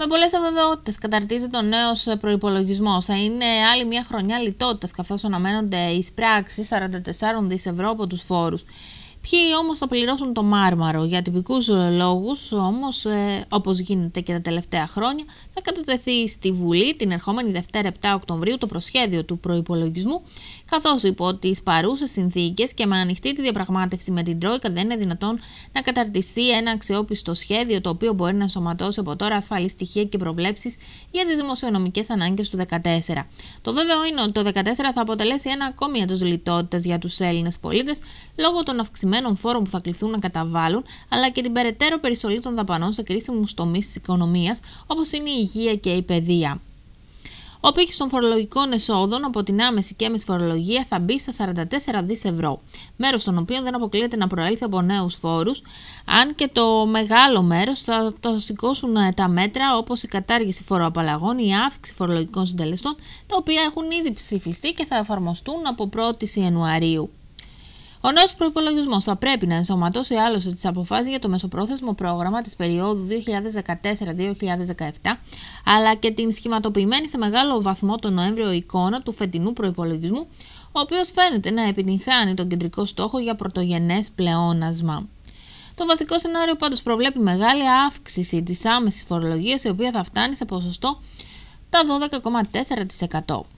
με πολλές αβεβαιότητες. Καταρτίζεται ο νέο προπολογισμό. Θα είναι άλλη μια χρονιά λιτότητας, καθώς αναμένονται εισπράξεις 44 δις ευρώ από τους φόρους. Ποιοι όμως θα πληρώσουν το μάρμαρο για τυπικούς ε, λόγους όμως, ε, όπως γίνεται και τα τελευταία χρόνια θα κατατεθεί στη Βουλή την ερχόμενη Δευτέρα 7 Οκτωβρίου το προσχέδιο του προϋπολογισμού καθώς υπό τις παρούσες συνθήκες και με ανοιχτή τη διαπραγμάτευση με την Τρόικα δεν είναι δυνατόν να καταρτιστεί ένα αξιόπιστο σχέδιο το οποίο μπορεί να σωματώσει από τώρα ασφαλή στοιχεία και προβλέψεις για τις δημοσιονομικές ανάγκες του 2014. Το βέβαιο είναι ότι το 2014 θα αποτελέσει ένα ακόμη έτος για τους Έλληνες πολίτες λόγω των αυξημένων αυξημένων φόρων που θα κληθούν να καταβάλουν, αλλά και την περαιτέρω περισσολή των δαπανών σε κρίσιμους τομείς της οικονομίας, όπως είναι η υγεία και η παιδεία. Ο πύχης των φορολογικών εσόδων από την άμεση και έμεση φορολογία θα μπει στα 44 δις ευρώ, μέρος των οποίων δεν αποκλείεται να προέλθει από νέους φόρους, αν και το μεγάλο μέρος θα το σηκώσουν ε, τα μέτρα όπως η κατάργηση φοροαπαλλαγών, η αύξηση φορολογικών συντελεστών, τα οποία έχουν ήδη ψηφιστεί και θα εφαρμοστούν από 1η Ιανουαρίου. Ο νέος προπολογισμό θα πρέπει να ενσωματώσει άλλωστε τι αποφάσει για το μεσοπρόθεσμο πρόγραμμα της περίοδου 2014-2017, αλλά και την σχηματοποιημένη σε μεγάλο βαθμό τον Νοέμβριο εικόνα του φετινού προπολογισμού, ο οποίος φαίνεται να επιτυγχάνει τον κεντρικό στόχο για πρωτογενές πλεόνασμα. Το βασικό σενάριο πάντως προβλέπει μεγάλη αύξηση της άμεσης φορολογίας, η οποία θα φτάνει σε ποσοστό τα 12,4%.